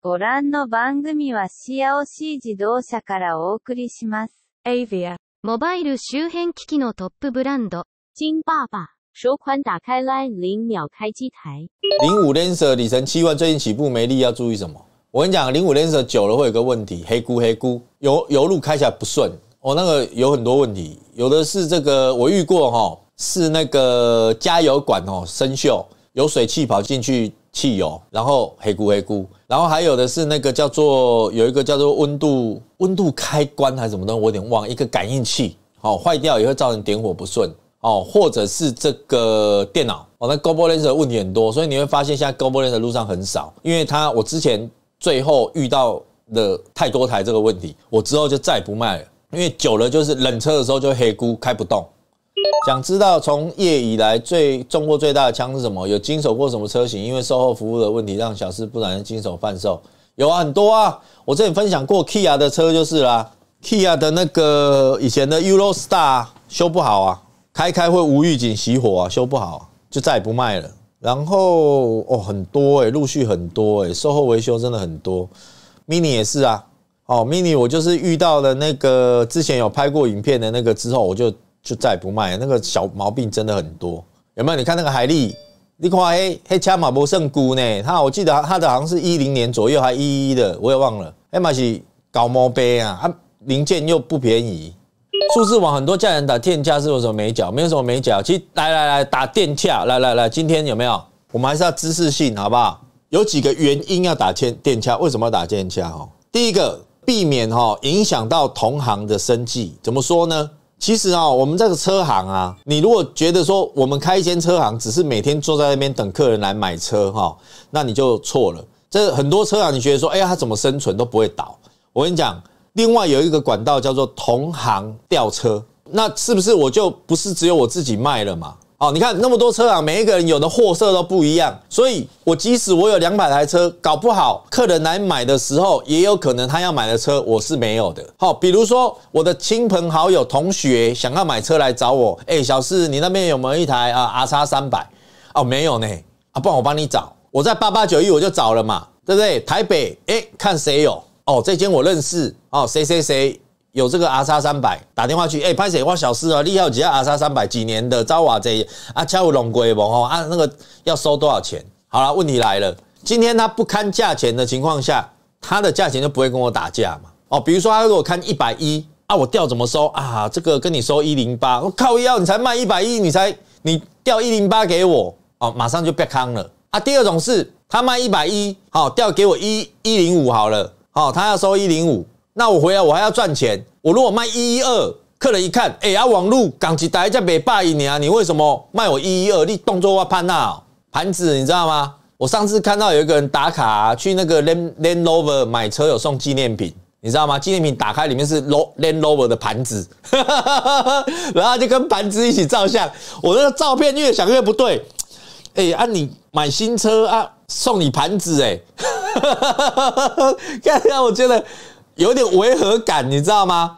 ご覧の番組はシアオシー自動車からお送りします。Avia。モバイル周辺機器のトップブランド。金爸爸。首款打开 Line 零秒开机台。零五 Lancer 里程七万，最近起步没力，要注意什么？我跟你讲，零五 Lancer 久了会有个问题，黑咕黑咕，油油路开起来不顺，哦，那个有很多问题，有的是这个我遇过哈，是那个加油管哦生锈，有水气跑进去汽油，然后黑咕黑咕。然后还有的是那个叫做有一个叫做温度温度开关还是什么东西，我有点忘，一个感应器，哦，坏掉也会造成点火不顺哦，或者是这个电脑，哦，那 GoBoLaser 问题很多，所以你会发现现在 GoBoLaser 路上很少，因为它我之前最后遇到的太多台这个问题，我之后就再也不卖了，因为久了就是冷车的时候就黑咕开不动。想知道从业以来最中过最大的枪是什么？有经手过什么车型？因为售后服务的问题，让小师不能经手贩售。有啊，很多啊！我之前分享过 Kia 的车就是啦，Kia 的那个以前的 Euro Star 修不好啊，开开会无预警熄火啊，修不好就再也不卖了。然后哦，很多诶，陆续很多诶，售后维修真的很多。Mini 也是啊，哦，Mini 我就是遇到了那个之前有拍过影片的那个之后，我就。就再不卖，那个小毛病真的很多，有没有？你看那个海力，你看哎，黑恰马不圣姑呢？他我记得他的好像是一零年左右，还一一的，我也忘了。哎，马是搞毛杯啊，啊，零件又不便宜。数字网很多家人打电洽是有什么美脚？没有什么美脚，其实来来来打电洽，来来来，今天有没有？我们还是要知识性，好不好？有几个原因要打电电洽，为什么要打电洽？哦，第一个，避免哈影响到同行的生计，怎么说呢？其实啊，我们这个车行啊，你如果觉得说我们开一间车行，只是每天坐在那边等客人来买车哈，那你就错了。这很多车行，你觉得说，哎呀，它怎么生存都不会倒。我跟你讲，另外有一个管道叫做同行吊车，那是不是我就不是只有我自己卖了嘛？哦，你看那么多车啊，每一个人有的货色都不一样，所以我即使我有两百台车，搞不好客人来买的时候，也有可能他要买的车我是没有的。好，比如说我的亲朋好友、同学想要买车来找我，哎，小四你那边有没有一台啊？R 叉三百？哦，没有呢。啊，不然我帮你找，我在八八九一我就找了嘛，对不对？台北，哎，看谁有？哦，这间我认识，哦，谁谁谁。有这个阿沙三百打电话去，哎，拍谁？我小四啊，利好，几阿沙三百几年的招华这啊，有龙龟不？哦，啊，那个要收多少钱？好了，问题来了，今天他不看价钱的情况下，他的价钱就不会跟我打架嘛？哦，比如说他如果看一百一啊，我掉怎么收啊？这个跟你收一零八，我靠，要你才卖一百一，你才你掉一零八给我哦，马上就变康了啊。第二种是他卖一百一，好掉给我一一零五好了，好他要收一零五。那我回来，我还要赚钱。我如果卖一一二，客人一看，哎，呀，网路港机台在北霸一年啊，你为什么卖我一一二？你动作要盘那盘子，你知道吗？我上次看到有一个人打卡去那个 Land Land Rover 买车，有送纪念品，你知道吗？纪念品打开里面是 Land Rover 的盘子，然后就跟盘子一起照相。我那个照片越想越不对，哎，啊，你买新车啊，送你盘子，哎，哈哈哈哈哈，看我觉得。有点违和感，你知道吗？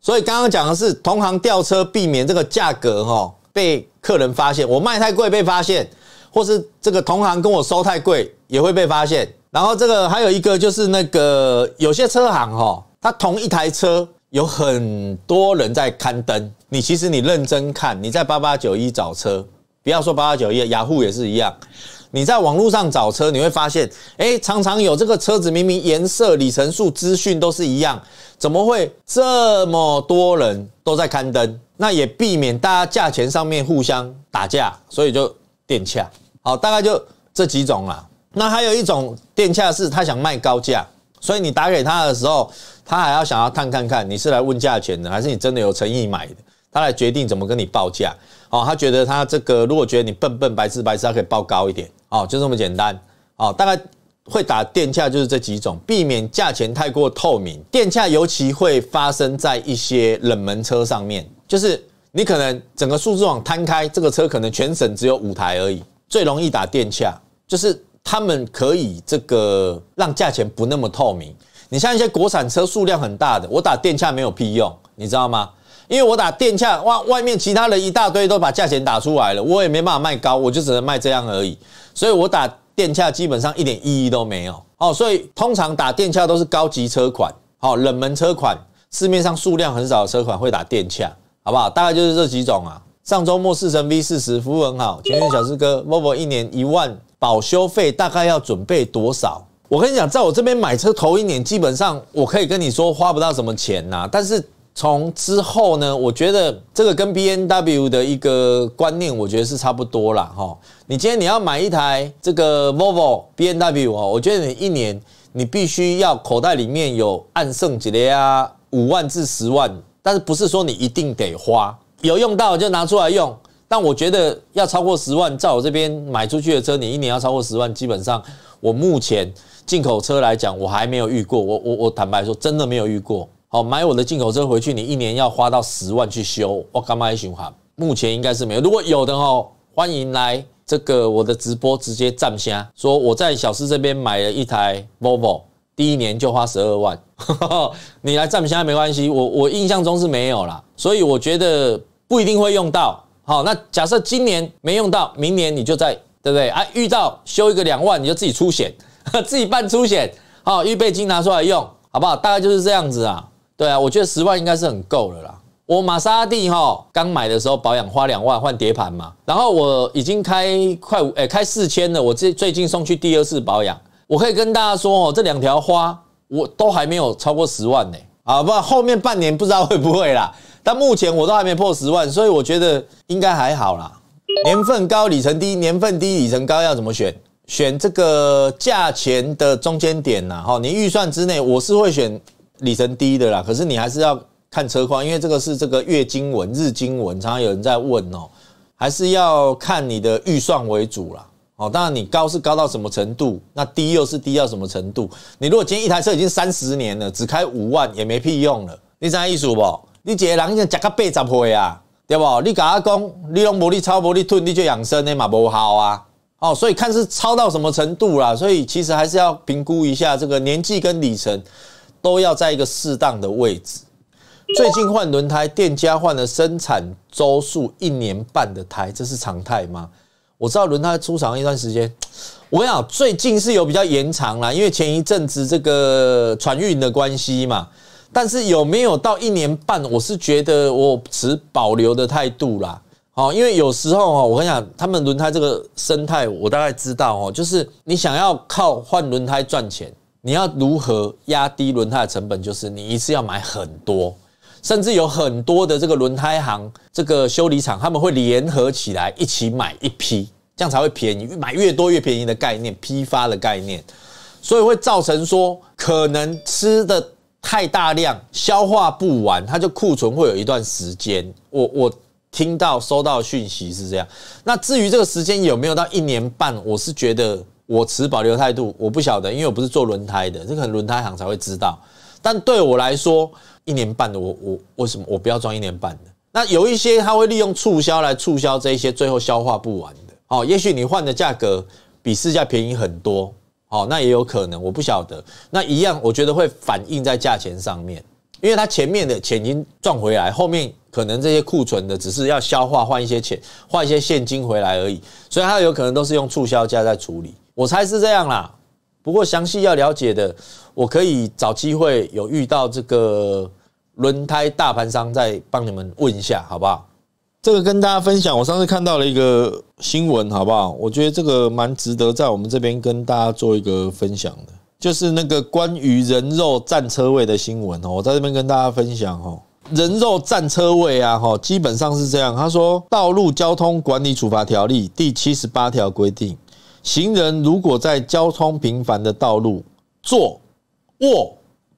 所以刚刚讲的是同行吊车，避免这个价格哈被客人发现。我卖太贵被发现，或是这个同行跟我收太贵也会被发现。然后这个还有一个就是那个有些车行哈，它同一台车有很多人在刊登。你其实你认真看，你在八八九一找车。不要说八八九一，雅虎也是一样。你在网络上找车，你会发现，哎，常常有这个车子明明颜色、里程数、资讯都是一样，怎么会这么多人都在刊登？那也避免大家价钱上面互相打架，所以就电洽。好，大概就这几种啦。那还有一种电洽是他想卖高价，所以你打给他的时候，他还要想要探看看你是来问价钱的，还是你真的有诚意买的。他来决定怎么跟你报价，哦，他觉得他这个如果觉得你笨笨白痴白痴，他可以报高一点，哦，就这么简单，哦，大概会打电洽就是这几种，避免价钱太过透明。电洽尤其会发生在一些冷门车上面，就是你可能整个数字网摊开，这个车可能全省只有五台而已，最容易打电洽，就是他们可以这个让价钱不那么透明。你像一些国产车数量很大的，我打电洽没有屁用，你知道吗？因为我打电洽，哇，外面其他人一大堆都把价钱打出来了，我也没办法卖高，我就只能卖这样而已。所以我打电洽基本上一点意义都没有哦。所以通常打电洽都是高级车款，好冷门车款，市面上数量很少的车款会打电洽，好不好？大概就是这几种啊。上周末四成 V 四十，服务很好，请问小四哥。沃尔 o 一年一万保修费，大概要准备多少？我跟你讲，在我这边买车头一年，基本上我可以跟你说花不到什么钱呐，但是。从之后呢，我觉得这个跟 B N W 的一个观念，我觉得是差不多了哈。你今天你要买一台这个 Volvo B N W 哦，我觉得你一年你必须要口袋里面有按剩几的啊，五万至十万。但是不是说你一定得花，有用到就拿出来用。但我觉得要超过十万，在我这边买出去的车，你一年要超过十万，基本上我目前进口车来讲，我还没有遇过。我我我坦白说，真的没有遇过。好，买我的进口车回去，你一年要花到十万去修，我干嘛要循环？目前应该是没有，如果有的哦，欢迎来这个我的直播直接站下，说我在小司这边买了一台 Volvo，第一年就花十二万，你来站下没关系，我我印象中是没有啦，所以我觉得不一定会用到。好，那假设今年没用到，明年你就在对不对？啊，遇到修一个两万，你就自己出险，自己办出险，好，预备金拿出来用，好不好？大概就是这样子啊。对啊，我觉得十万应该是很够了啦。我玛莎拉蒂哈刚买的时候保养花两万换碟盘嘛，然后我已经开快五诶开四千了，我最最近送去第二次保养，我可以跟大家说哦，这两条花我都还没有超过十万呢。啊，不后面半年不知道会不会啦，但目前我都还没破十万，所以我觉得应该还好啦。年份高里程低，年份低里程高要怎么选？选这个价钱的中间点呐，哈，你预算之内我是会选。里程低的啦，可是你还是要看车况，因为这个是这个月经文、日经文，常常有人在问哦，还是要看你的预算为主啦。哦。当然，你高是高到什么程度，那低又是低到什么程度？你如果今天一台车已经三十年了，只开五万也没屁用了，你啥意思不？你一个人已经吃到八十岁啊，对不？你家讲你拢无你超无你吞，你就养生的嘛，无效啊！哦，所以看是超到什么程度啦，所以其实还是要评估一下这个年纪跟里程。都要在一个适当的位置。最近换轮胎，店家换了生产周数一年半的胎，这是常态吗？我知道轮胎出厂一段时间，我跟你讲，最近是有比较延长了，因为前一阵子这个船运的关系嘛。但是有没有到一年半，我是觉得我持保留的态度啦。好，因为有时候哦，我跟你讲，他们轮胎这个生态，我大概知道哦，就是你想要靠换轮胎赚钱。你要如何压低轮胎的成本？就是你一次要买很多，甚至有很多的这个轮胎行、这个修理厂，他们会联合起来一起买一批，这样才会便宜。买越多越便宜的概念，批发的概念，所以会造成说可能吃的太大量，消化不完，它就库存会有一段时间。我我听到收到讯息是这样。那至于这个时间有没有到一年半，我是觉得。我持保留态度，我不晓得，因为我不是做轮胎的，这可能轮胎行才会知道。但对我来说，一年半的我我为什么我不要装一年半的？那有一些他会利用促销来促销这些，最后消化不完的。哦，也许你换的价格比市价便宜很多，哦，那也有可能，我不晓得。那一样，我觉得会反映在价钱上面，因为他前面的钱已经赚回来，后面可能这些库存的只是要消化，换一些钱，换一些现金回来而已，所以他有可能都是用促销价在处理。我猜是这样啦，不过详细要了解的，我可以找机会有遇到这个轮胎大盘商再帮你们问一下，好不好？这个跟大家分享，我上次看到了一个新闻，好不好？我觉得这个蛮值得在我们这边跟大家做一个分享的，就是那个关于人肉占车位的新闻哦。我在这边跟大家分享哦，人肉占车位啊，哈，基本上是这样。他说，《道路交通管理处罚条例》第七十八条规定。行人如果在交通频繁的道路坐、卧、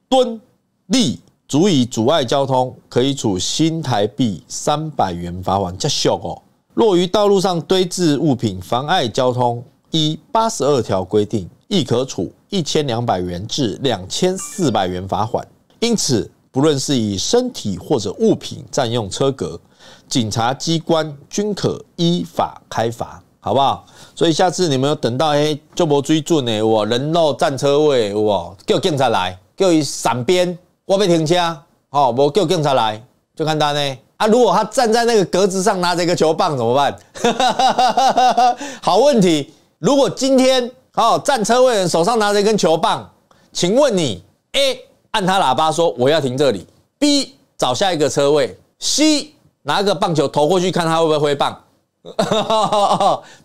蹲、立，足以阻碍交通，可以处新台币三百元罚款。较笑哦。若于道路上堆置物品妨碍交通，依八十二条规定，亦可处一千两百元至两千四百元罚款。因此，不论是以身体或者物品占用车格，警察机关均可依法开罚。好不好？所以下次你们要等到诶，就无追准的我人肉占车位，我叫警察来，叫伊闪边，我被停车，好，无叫警察来就看他呢。啊，如果他站在那个格子上拿着一个球棒怎么办？好问题。如果今天好占车位人手上拿着一根球棒，请问你 A 按他喇叭说我要停这里，B 找下一个车位，C 拿个棒球投过去看他会不会挥棒。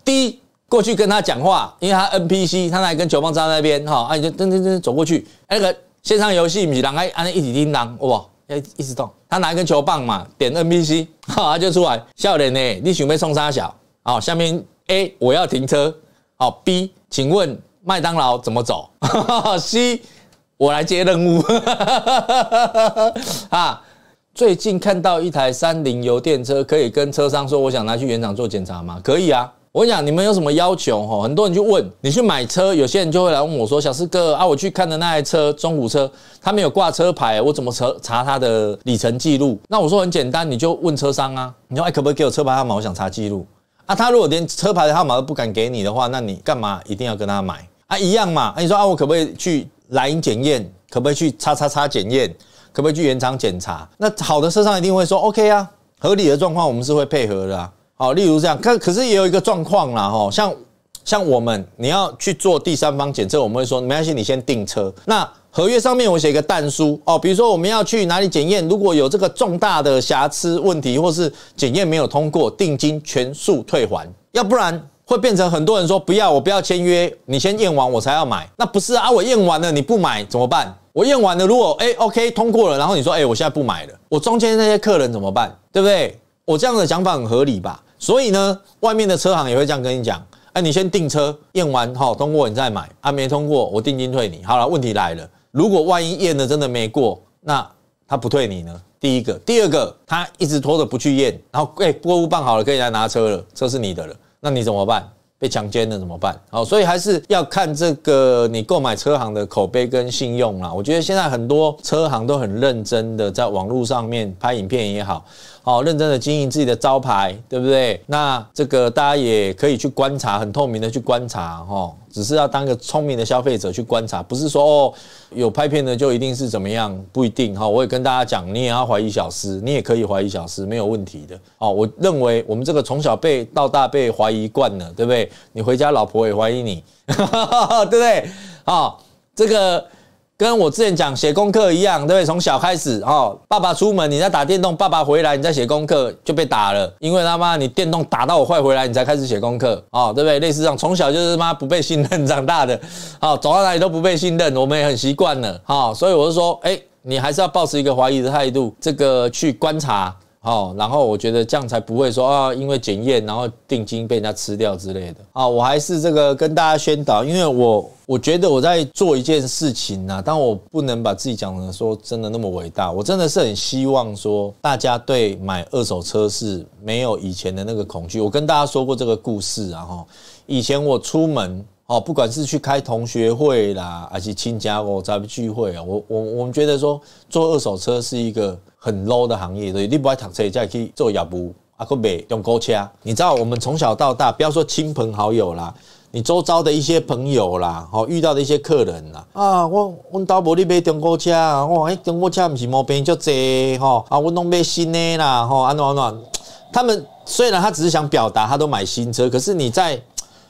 D 过去跟他讲话，因为他 NPC，他拿一跟球棒站在那边哈，啊，你就噔噔噔走过去，那个线上游戏，咪人还安一起叮当，哇，要一直动，他拿一根球棒嘛，点 NPC，哈，就出来笑脸呢，你想被送沙小？好，下面 A 我要停车，好 B 请问麦当劳怎么走？C 我来接任务，哈。最近看到一台三菱油电车，可以跟车商说我想拿去原厂做检查吗？可以啊，我讲你们有什么要求哈？很多人就问你去买车，有些人就会来问我说小四哥啊，我去看的那台车中古车，他没有挂车牌，我怎么查查他的里程记录？那我说很简单，你就问车商啊，你说哎可不可以给我车牌号码，我想查记录啊？他如果连车牌的号码都不敢给你的话，那你干嘛一定要跟他买啊？一样嘛，你说啊我可不可以去莱茵检验？可不可以去叉叉叉检验？可不可以去原厂检查？那好的车商一定会说 OK 啊，合理的状况我们是会配合的啊。好，例如这样，可可是也有一个状况啦，哈，像像我们你要去做第三方检测，我们会说没关系，你先订车。那合约上面我写一个蛋书哦，比如说我们要去哪里检验，如果有这个重大的瑕疵问题或是检验没有通过，定金全数退还。要不然会变成很多人说不要，我不要签约，你先验完我才要买。那不是啊，我验完了你不买怎么办？我验完了，如果哎，OK 通过了，然后你说哎，我现在不买了，我中间那些客人怎么办？对不对？我这样的想法很合理吧？所以呢，外面的车行也会这样跟你讲：哎，你先订车，验完哈通过你再买，啊没通过我定金退你。好了，问题来了，如果万一验的真的没过，那他不退你呢？第一个，第二个，他一直拖着不去验，然后哎过户办好了可以来拿车了，车是你的了，那你怎么办？被强奸了怎么办？好，所以还是要看这个你购买车行的口碑跟信用啦。我觉得现在很多车行都很认真的在网络上面拍影片也好，好认真的经营自己的招牌，对不对？那这个大家也可以去观察，很透明的去观察，哦。只是要当个聪明的消费者去观察，不是说哦有拍片的就一定是怎么样，不一定哈。我也跟大家讲，你也要怀疑小司，你也可以怀疑小司，没有问题的。哦，我认为我们这个从小被到大被怀疑惯了，对不对？你回家老婆也怀疑你，对不对？好，这个。跟我之前讲写功课一样，对不对？从小开始，哦，爸爸出门你在打电动，爸爸回来你在写功课，就被打了，因为他妈你电动打到我坏回来，你才开始写功课，哦，对不对？类似这样，从小就是妈不被信任长大的，好，走到哪里都不被信任，我们也很习惯了，哦，所以我是说，哎，你还是要保持一个怀疑的态度，这个去观察。哦，然后我觉得这样才不会说啊，因为检验然后定金被人家吃掉之类的啊。我还是这个跟大家宣导，因为我我觉得我在做一件事情呢，但我不能把自己讲的说真的那么伟大。我真的是很希望说大家对买二手车是没有以前的那个恐惧。我跟大家说过这个故事，然后以前我出门。哦，不管是去开同学会啦，还是亲家公咱们聚会啊，我我我们觉得说做二手车是一个很 low 的行业，对，你不要躺车再去做也不啊，公买中国车，你知道我们从小到大，不要说亲朋好友啦，你周遭的一些朋友啦，哦遇到的一些客人啦，啊，我我倒无你买中国车啊，我讲中国车唔是毛病就多吼，啊，我拢买新的啦吼，啊安喏，他们虽然他只是想表达他都买新车，可是你在。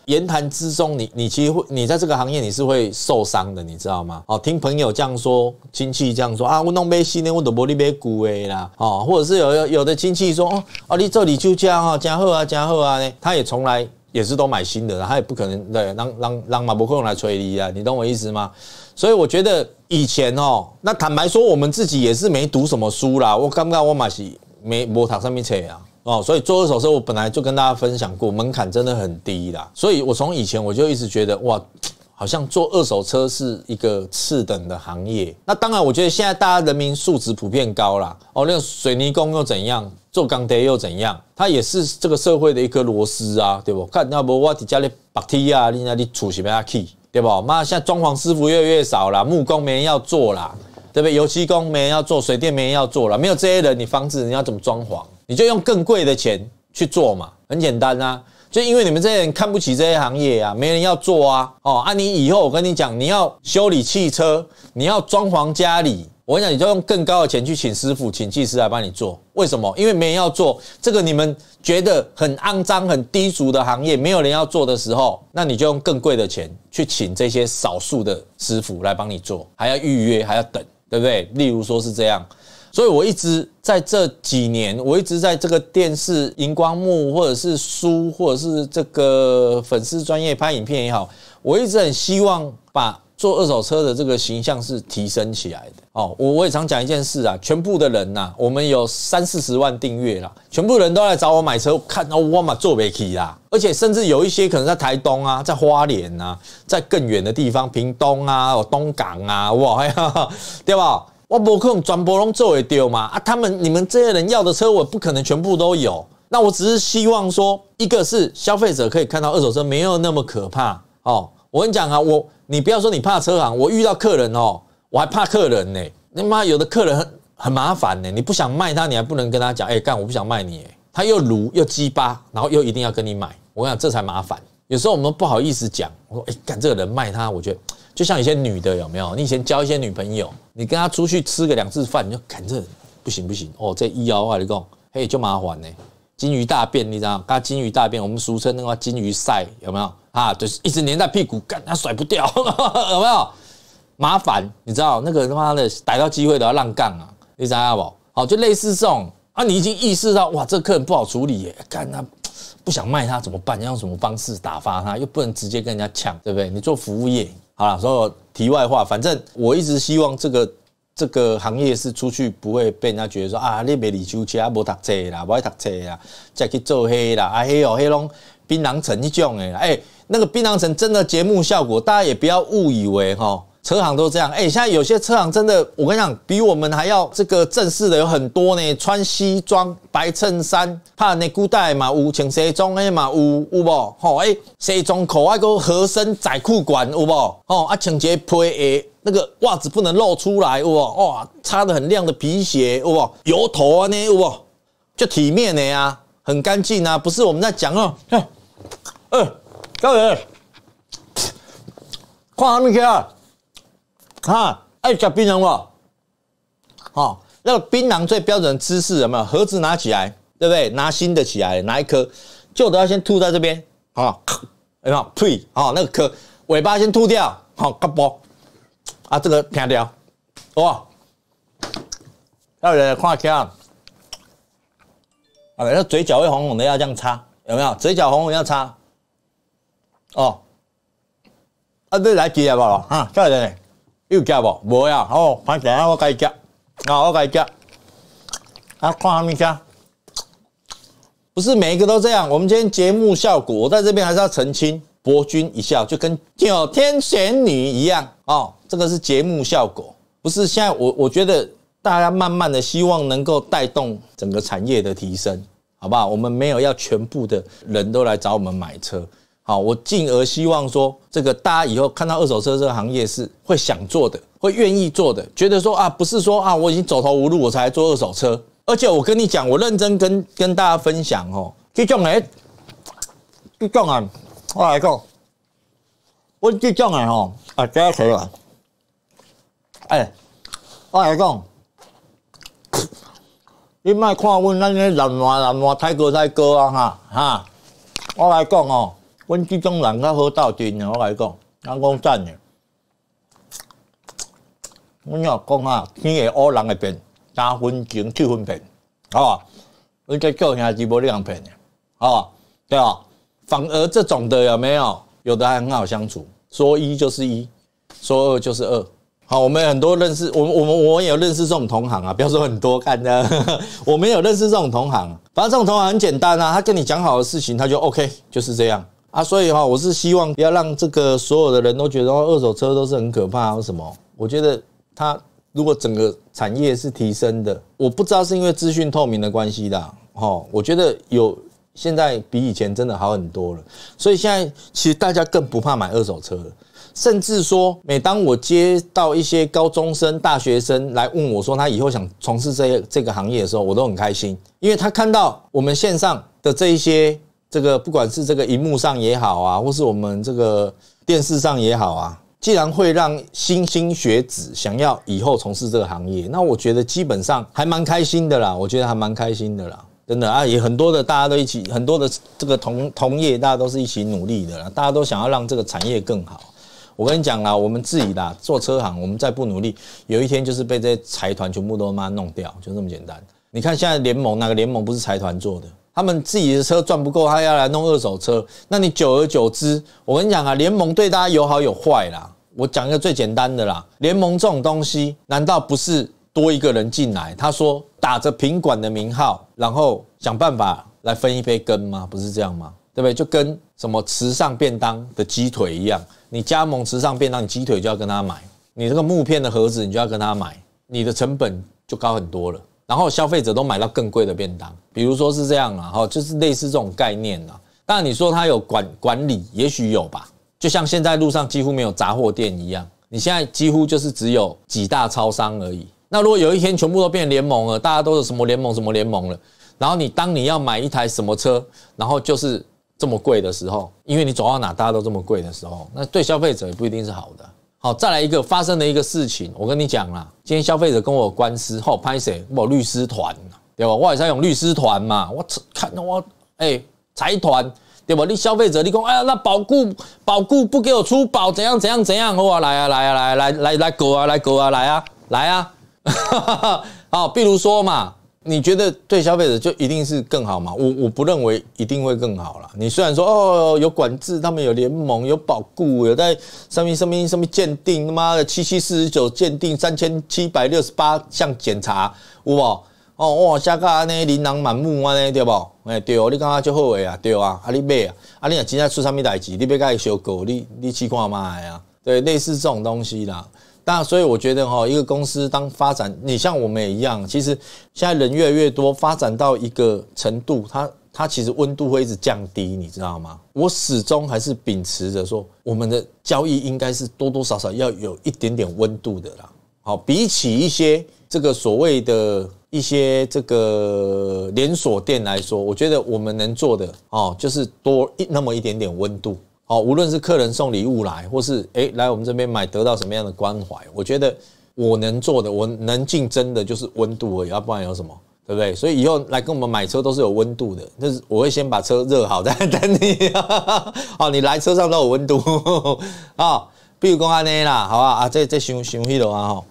言谈之中，你你其实你在这个行业你是会受伤的，你知道吗？哦，听朋友这样说，亲戚这样说啊，我弄杯新的，我得玻璃杯古的啦，哦，或者是有有有的亲戚说哦，哦，你这里就样啊加厚啊加厚啊，他也从来也是都买新的，他也不可能对让让让马伯克用来催你啊，你懂我意思吗？所以我觉得以前哦，那坦白说我们自己也是没读什么书啦，我刚刚我也是没没读什么册啊。哦，所以做二手车，我本来就跟大家分享过，门槛真的很低啦。所以我从以前我就一直觉得，哇，好像做二手车是一个次等的行业。那当然，我觉得现在大家人民素质普遍高啦。哦，那个水泥工又怎样？做钢铁又怎样？他也是这个社会的一颗螺丝啊，对不？看，要不我底家里拔梯啊，你那里出什么呀？去，对不？妈，现在装潢师傅越来越少啦，木工没人要做啦，对不对？油漆工没人要做，水电没人要做啦，没有这些人，你房子你要怎么装潢？你就用更贵的钱去做嘛，很简单呐，就因为你们这些人看不起这些行业啊，没人要做啊。哦，啊，你以后我跟你讲，你要修理汽车，你要装潢家里，我跟你讲，你就用更高的钱去请师傅，请技师来帮你做。为什么？因为没人要做这个你们觉得很肮脏、很低俗的行业，没有人要做的时候，那你就用更贵的钱去请这些少数的师傅来帮你做，还要预约，还要等，对不对？例如说是这样。所以，我一直在这几年，我一直在这个电视荧光幕，或者是书，或者是这个粉丝专业拍影片也好，我一直很希望把做二手车的这个形象是提升起来的。哦，我我也常讲一件事啊，全部的人呐，我们有三四十万订阅啦，全部人都来找我买车看，到我嘛，做不起啦！而且，甚至有一些可能在台东啊，在花莲啊，在更远的地方，屏东啊，东港啊，哇，对吧？我不可能转拨拢做位丢嘛啊！他们你们这些人要的车，我不可能全部都有。那我只是希望说，一个是消费者可以看到二手车没有那么可怕哦。我跟你讲啊，我你不要说你怕车行，我遇到客人哦，我还怕客人呢。你妈有的客人很很麻烦呢，你不想卖他，你还不能跟他讲，哎干我不想卖你，他又如又鸡巴，然后又一定要跟你买。我讲这才麻烦。有时候我们不好意思讲，我说哎干这个人卖他，我觉得。就像一些女的有没有？你以前交一些女朋友，你跟她出去吃个两次饭，你就感觉不行不行哦，这一幺二一共，嘿就麻烦呢。金鱼大便你知道？刚金鱼大便，我们俗称那个金鱼塞有没有？啊，就是一直黏在屁股，干它甩不掉，有没有麻烦？你知道那个他妈的逮到机会都要让杠啊？你知道不？好，就类似这种啊，你已经意识到哇，这客人不好处理耶，干他不想卖他怎么办？要用什么方式打发他？又不能直接跟人家抢，对不对？你做服务业。好了，说题外话，反正我一直希望这个这个行业是出去不会被人家觉得说啊，你没理出家不读册啦，不爱读册啦，再去做黑啦，啊黑哦黑龙槟榔城一种的啦，哎，那个槟榔城真的节目效果，大家也不要误以为哈。车行都这样，哎，现在有些车行真的，我跟你讲，比我们还要这个正式的有很多呢。穿西装、白衬衫、怕尼裤带嘛有，穿西装的嘛有有无？吼哎，西装口外个合身窄裤管有无？吼啊，穿鞋皮鞋那个袜子不能露出来，哇哇，擦的很亮的皮鞋，哇油头啊呢，哇就体面的呀，很干净啊。不是我们在讲哦，看二高人，看他们去啊。哈，爱嚼槟榔哦，好，那个槟榔最标准的姿势有没有？盒子拿起来，对不对？拿新的起来，拿一颗旧的要先吐在这边，好，没有？呸，好，那个壳尾巴先吐掉，好，咔啵，啊，这个平掉，哇，要来看一下，啊，那嘴角会红红的，要这样擦，有没有？嘴角红红要擦，哦，啊，这来几下吧，哈，再来。有夹不？没呀，哦，反正我该夹，啊，我该夹。啊，看他们夹，不是每一个都这样。我们今天节目效果，我在这边还是要澄清。博君一笑，就跟九天玄女一样哦，这个是节目效果，不是现在。我我觉得大家慢慢的希望能够带动整个产业的提升，好不好？我们没有要全部的人都来找我们买车。好，我进而希望说，这个大家以后看到二手车这个行业是会想做的，会愿意做的，觉得说啊，不是说啊，我已经走投无路我才来做二手车。而且我跟你讲，我认真跟跟大家分享哦。这种哎，这种啊，我来讲，我这种哎吼啊，嘉奇啊，哎，我来讲，你莫看我，咱个南华南华太哥太哥啊哈哈，我来讲哦。我这种人较好斗阵呢，我来讲，咱讲真嘅，我你要讲啊，天会乌人会变，三分晴，七分骗，哦，我叫叫下几波你人骗嘅，哦，对哦。反而这种的有没有？有的还很好相处，说一就是一，说二就是二。好，我们很多认识，我、我、们我也有认识这种同行啊，不要说很多，看的，我们有认识这种同行。反正这种同行很简单啊，他跟你讲好的事情，他就 OK，就是这样。啊，所以哈，我是希望不要让这个所有的人都觉得二手车都是很可怕，或什么。我觉得它如果整个产业是提升的，我不知道是因为资讯透明的关系的，哈。我觉得有现在比以前真的好很多了，所以现在其实大家更不怕买二手车了。甚至说，每当我接到一些高中生、大学生来问我说他以后想从事这这个行业的时候，我都很开心，因为他看到我们线上的这一些。这个不管是这个荧幕上也好啊，或是我们这个电视上也好啊，既然会让新兴学子想要以后从事这个行业，那我觉得基本上还蛮开心的啦。我觉得还蛮开心的啦，真的啊，也很多的大家都一起，很多的这个同同业大家都是一起努力的，大家都想要让这个产业更好。我跟你讲啦，我们自己啦，做车行，我们再不努力，有一天就是被这些财团全部都妈弄掉，就这么简单。你看现在联盟哪个联盟不是财团做的？他们自己的车赚不够，他要来弄二手车。那你久而久之，我跟你讲啊，联盟对大家有好有坏啦。我讲一个最简单的啦，联盟这种东西，难道不是多一个人进来，他说打着品管的名号，然后想办法来分一杯羹吗？不是这样吗？对不对？就跟什么慈善便当的鸡腿一样，你加盟慈善便当，你鸡腿就要跟他买，你这个木片的盒子，你就要跟他买，你的成本就高很多了。然后消费者都买到更贵的便当，比如说是这样啊。哈，就是类似这种概念啊。当然你说它有管管理，也许有吧。就像现在路上几乎没有杂货店一样，你现在几乎就是只有几大超商而已。那如果有一天全部都变联盟了，大家都是什么联盟什么联盟了，然后你当你要买一台什么车，然后就是这么贵的时候，因为你走到哪大家都这么贵的时候，那对消费者也不一定是好的。好，再来一个发生的一个事情，我跟你讲啦，今天消费者跟我官司，吼拍谁？我律师团，对吧？我也是用律师团嘛，我看我哎财团，对吧？你消费者，你讲哎呀，那保固保固不给我出保，怎样怎样怎样？我来啊来啊来来来来狗啊来狗啊来啊来啊，好，譬如说嘛。你觉得对消费者就一定是更好吗？我我不认为一定会更好了。你虽然说哦有管制，他们有联盟，有保护，有在什面什面什面鉴定，他妈的七七四十九鉴定三千七百六十八项检查，哇哦哇下个安内琳琅满目安尼对不？哎对，你刚刚就好诶啊对啊，啊你买啊，啊你若真正出什么代志，你别伊小狗，你你去看嘛呀，对类似这种东西啦。那所以我觉得哈，一个公司当发展，你像我们也一样，其实现在人越来越多，发展到一个程度，它它其实温度会一直降低，你知道吗？我始终还是秉持着说，我们的交易应该是多多少少要有一点点温度的啦。好，比起一些这个所谓的一些这个连锁店来说，我觉得我们能做的哦，就是多一那么一点点温度。好，无论是客人送礼物来，或是哎来我们这边买得到什么样的关怀，我觉得我能做的，我能竞争的，就是温度而已，要不然有什么，对不对？所以以后来跟我们买车都是有温度的，那是我会先把车热好再等 你。好，你来车上都有温度。好，譬如讲安内啦，好不好？啊，这这熊熊飞的啊吼，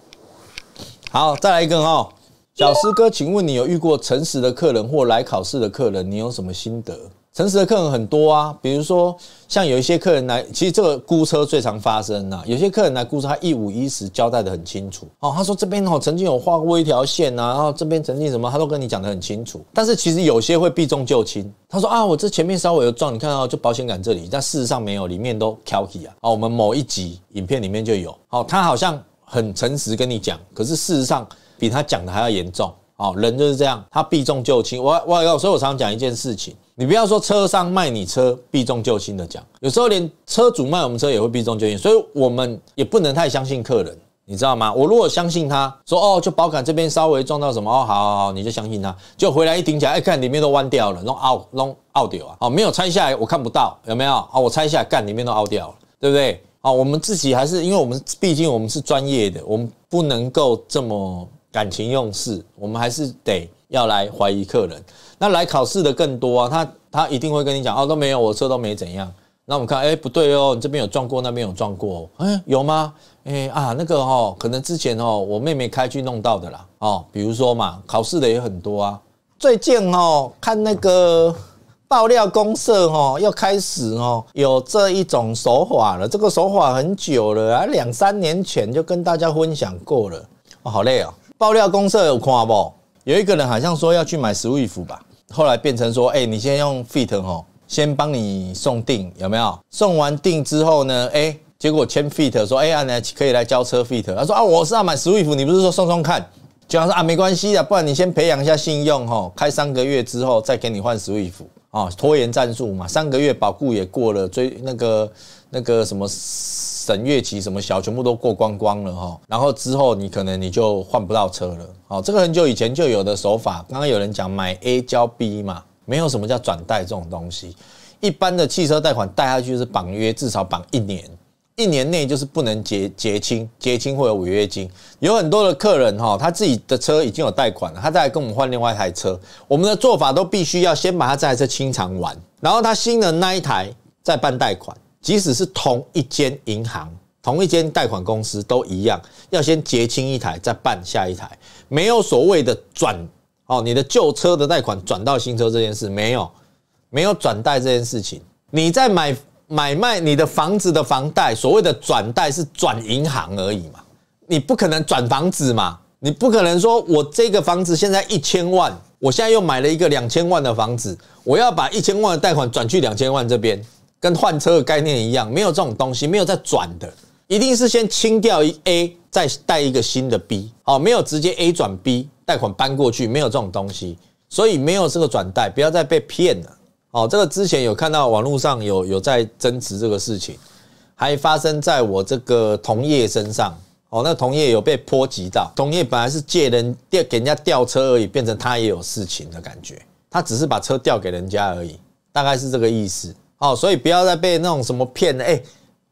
好，再来一个哦，小师哥，请问你有遇过诚实的客人或来考试的客人，你有什么心得？诚实的客人很多啊，比如说像有一些客人来，其实这个估车最常发生啊。有些客人来估车，他一五一十交代的很清楚哦，他说这边哦曾经有画过一条线啊，然后这边曾经什么，他都跟你讲的很清楚。但是其实有些会避重就轻，他说啊我这前面稍微有撞，你看哦就保险杆这里，但事实上没有，里面都挑剔啊。哦，我们某一集影片里面就有哦，他好像很诚实跟你讲，可是事实上比他讲的还要严重。哦，人就是这样，他避重就轻。我我所以我常常讲一件事情，你不要说车商卖你车避重就轻的讲，有时候连车主卖我们车也会避重就轻，所以我们也不能太相信客人，你知道吗？我如果相信他说哦，就保杆这边稍微撞到什么哦，好，好，好，你就相信他，就回来一顶起来，哎，看里面都弯掉了，弄凹弄凹掉啊，哦，没有拆下来，我看不到有没有啊？我拆下来，看里面都凹掉了，对不对？哦，我们自己还是因为我们毕竟我们是专业的，我们不能够这么。感情用事，我们还是得要来怀疑客人。那来考试的更多啊，他他一定会跟你讲哦，都没有，我车都没怎样。那我们看，哎，不对哦，你这边有撞过，那边有撞过，哎，有吗？哎啊，那个哦，可能之前哦，我妹妹开去弄到的啦。哦，比如说嘛，考试的也很多啊。最近哦，看那个爆料公社哦，要开始哦，有这一种手法了。这个手法很久了啊，两三年前就跟大家分享过了。哦，好累哦。爆料公社有看不？有一个人好像说要去买 Swift 吧，后来变成说，哎，你先用 Fit 吼，先帮你送定有没有？送完定之后呢，哎，结果签 Fit 说，哎呀，你可以来交车 Fit。他说啊，我是要买 Swift，你不是说送送看？就讲说啊，没关系的，不然你先培养一下信用吼，开三个月之后再给你换 Swift 啊，拖延战术嘛，三个月保固也过了，追那个那个什么。整月期什么小全部都过光光了哈，然后之后你可能你就换不到车了。哦，这个很久以前就有的手法。刚刚有人讲买 A 交 B 嘛，没有什么叫转贷这种东西。一般的汽车贷款贷下去是绑约，至少绑一年，一年内就是不能结结清，结清会有违约金。有很多的客人哈，他自己的车已经有贷款了，他再来跟我们换另外一台车，我们的做法都必须要先把他这台车清偿完，然后他新的那一台再办贷款。即使是同一间银行、同一间贷款公司都一样，要先结清一台，再办下一台，没有所谓的转哦，你的旧车的贷款转到新车这件事没有，没有转贷这件事情。你在买买卖你的房子的房贷，所谓的转贷是转银行而已嘛，你不可能转房子嘛，你不可能说我这个房子现在一千万，我现在又买了一个两千万的房子，我要把一千万的贷款转去两千万这边。跟换车的概念一样，没有这种东西，没有在转的，一定是先清掉一 A，再贷一个新的 B。好，没有直接 A 转 B，贷款搬过去，没有这种东西，所以没有这个转贷，不要再被骗了。哦，这个之前有看到网络上有有在争执这个事情，还发生在我这个同业身上。哦，那同业有被波及到，同业本来是借人吊给人家吊车而已，变成他也有事情的感觉，他只是把车吊给人家而已，大概是这个意思。哦，所以不要再被那种什么骗了哎！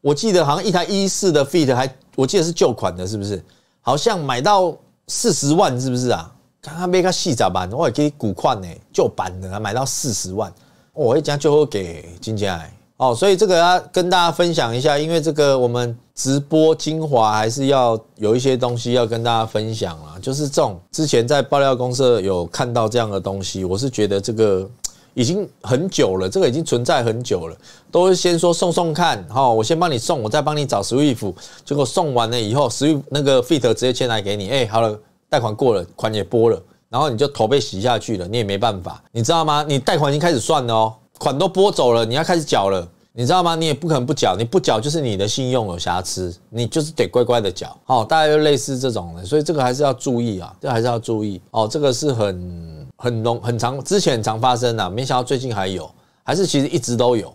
我记得好像一台一四的 Fit 还，我记得是旧款的，是不是？好像买到四十万，是不是啊？刚刚被他戏咋办？我也可以古款呢，旧版的买到四十万，我一家最后给金姐。哎哦，所以这个要跟大家分享一下，因为这个我们直播精华还是要有一些东西要跟大家分享啊。就是这种之前在爆料公社有看到这样的东西，我是觉得这个。已经很久了，这个已经存在很久了，都是先说送送看哈，我先帮你送，我再帮你找 swift，结果送完了以后，swift 那个 f i t 直接签来给你，哎好了，贷款过了，款也拨了，然后你就头被洗下去了，你也没办法，你知道吗？你贷款已经开始算了哦，款都拨走了，你要开始缴了，你知道吗？你也不可能不缴，你不缴就是你的信用有瑕疵，你就是得乖乖的缴，好，大家就类似这种的，所以这个还是要注意啊，这还是要注意哦，这个是很。很浓很常，之前很常发生啊，没想到最近还有，还是其实一直都有。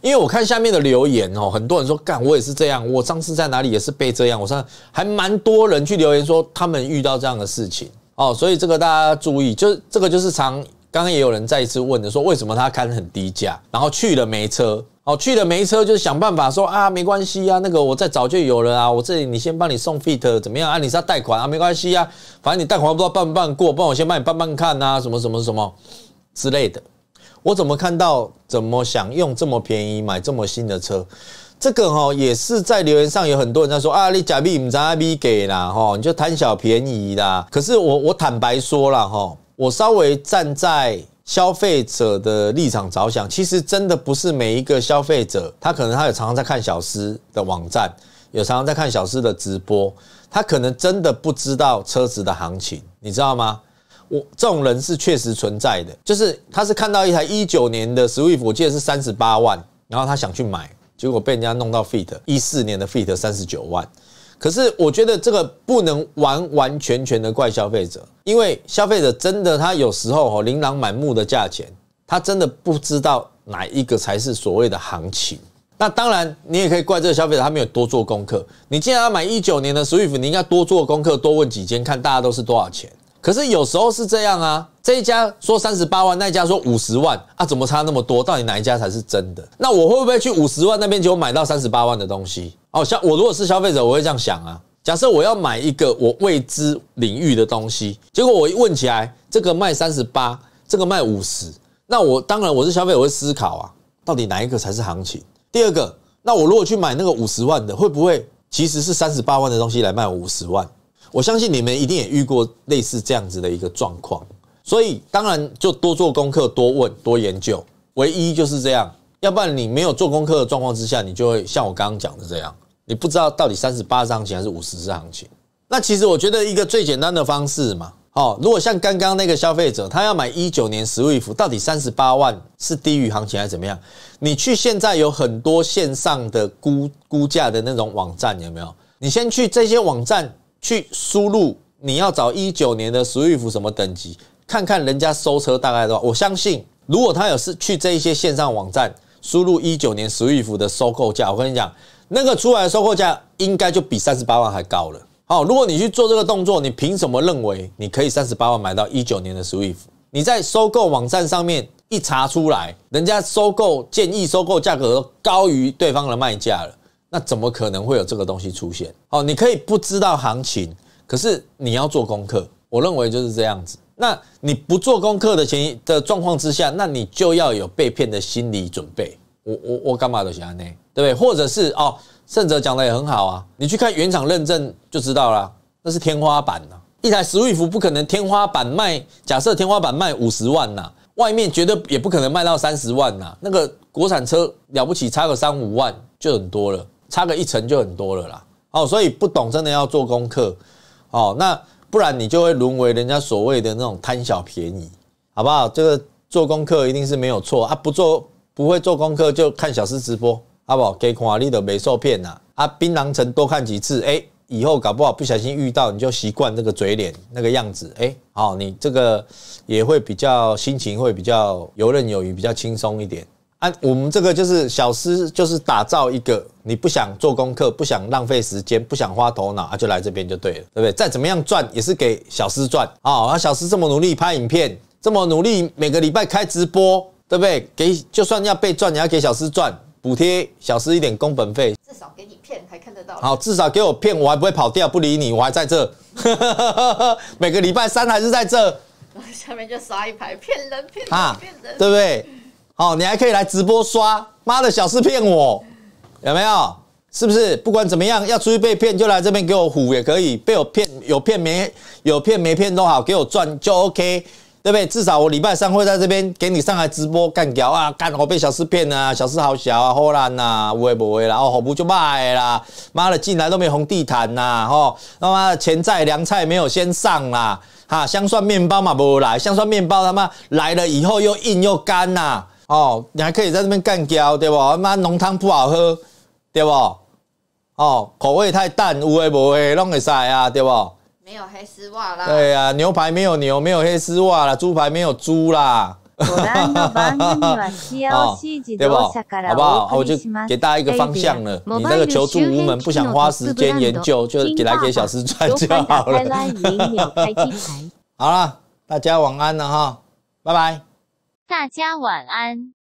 因为我看下面的留言哦，很多人说干，我也是这样，我上次在哪里也是被这样，我上还蛮多人去留言说他们遇到这样的事情哦，所以这个大家注意，就是这个就是常，刚刚也有人再一次问的说，为什么他开很低价，然后去了没车？哦，去了没车，就想办法说啊，没关系啊，那个我再找就有了啊，我这里你先帮你送 fit 怎么样啊？你是要贷款啊？没关系啊，反正你贷款不知道办不办过，帮我先帮你办办看啊，什么什么什么之类的。我怎么看到怎么想用这么便宜买这么新的车？这个哈也是在留言上有很多人在说啊，你假币你假币给啦哈，你就贪小便宜啦。可是我我坦白说了哈，我稍微站在。消费者的立场着想，其实真的不是每一个消费者，他可能他有常常在看小狮的网站，有常常在看小狮的直播，他可能真的不知道车子的行情，你知道吗？我这种人是确实存在的，就是他是看到一台一九年的 Swift，我记得是三十八万，然后他想去买，结果被人家弄到 Fit，一四年的 Fit 三十九万。可是我觉得这个不能完完全全的怪消费者，因为消费者真的他有时候哦琳琅满目的价钱，他真的不知道哪一个才是所谓的行情。那当然你也可以怪这个消费者，他没有多做功课。你既然要买一九年的 SUV，你应该多做功课，多问几间看大家都是多少钱。可是有时候是这样啊，这一家说三十八万，那一家说五十万啊，怎么差那么多？到底哪一家才是真的？那我会不会去五十万那边就买到三十八万的东西？哦，像我如果是消费者，我会这样想啊。假设我要买一个我未知领域的东西，结果我一问起来，这个卖三十八，这个卖五十，那我当然我是消费者我会思考啊，到底哪一个才是行情？第二个，那我如果去买那个五十万的，会不会其实是三十八万的东西来卖五十万？我相信你们一定也遇过类似这样子的一个状况。所以当然就多做功课，多问，多研究，唯一就是这样。要不然你没有做功课的状况之下，你就会像我刚刚讲的这样。你不知道到底三十八是行情还是五十是行情？那其实我觉得一个最简单的方式嘛，哦，如果像刚刚那个消费者，他要买一九年十月福，到底三十八万是低于行情还是怎么样？你去现在有很多线上的估估价的那种网站，有没有？你先去这些网站去输入你要找一九年的十月福什么等级，看看人家收车大概多少。我相信，如果他有是去这一些线上网站输入一九年十月服的收购价，我跟你讲。那个出来的收购价应该就比三十八万还高了。好，如果你去做这个动作，你凭什么认为你可以三十八万买到一九年的 Swift？你在收购网站上面一查出来，人家收购建议收购价格都高于对方的卖价了，那怎么可能会有这个东西出现？哦，你可以不知道行情，可是你要做功课。我认为就是这样子。那你不做功课的前的状况之下，那你就要有被骗的心理准备。我我我干嘛都行呢？对不对？或者是哦，胜者讲的也很好啊，你去看原厂认证就知道了，那是天花板呐。一台十 f t 不可能天花板卖，假设天花板卖五十万呐，外面绝对也不可能卖到三十万呐。那个国产车了不起，差个三五万就很多了，差个一成就很多了啦。哦，所以不懂真的要做功课哦，那不然你就会沦为人家所谓的那种贪小便宜，好不好？这个做功课一定是没有错啊，不做不会做功课就看小师直播。阿不，给孔你丽的没受骗呐！啊，槟榔城多看几次，哎，以后搞不好不小心遇到你就习惯那个嘴脸那个样子，哎，好，你这个也会比较心情会比较游刃有余，比较轻松一点。啊，我们这个就是小师，就是打造一个你不想做功课、不想浪费时间、不想花头脑，啊，就来这边就对了，对不对？再怎么样赚也是给小师赚啊！啊，小师这么努力拍影片，这么努力每个礼拜开直播，对不对？给就算要被赚，也要给小师赚。补贴小事一点，工本费至少给你骗，还看得到。好，至少给我骗，我还不会跑掉不理你，我还在这。每个礼拜三还是在这。下面就刷一排骗人骗人骗人，对不对？好，你还可以来直播刷。妈的小事骗我，有没有？是不是？不管怎么样，要出去被骗就来这边给我唬也可以。被我骗有骗没有骗没骗都好，给我赚就 OK。对不对？至少我礼拜三会在这边给你上来直播干掉啊！干我被小四骗啊！小四好小啊，好烂呐，会不会啦？哦，不就卖啦？妈的，进来都没红地毯呐！哦，他妈的钱菜凉菜没有先上啦！哈，香蒜面包嘛不来，香蒜面包他妈来了以后又硬又干呐！哦，你还可以在这边干掉对不？他妈浓汤不好喝，对不？哦，口味太淡，会不会？啷会塞啊？对不？没有黑丝袜啦。对呀，牛排没有牛，没有黑丝袜啦，猪排没有猪啦。我 吧？好不好？不好？我就给大家一个方向了。你那个求助无门，不想花时间研究，就给来给小师赚就好了。好了，大家晚安了哈，拜拜。大家晚安。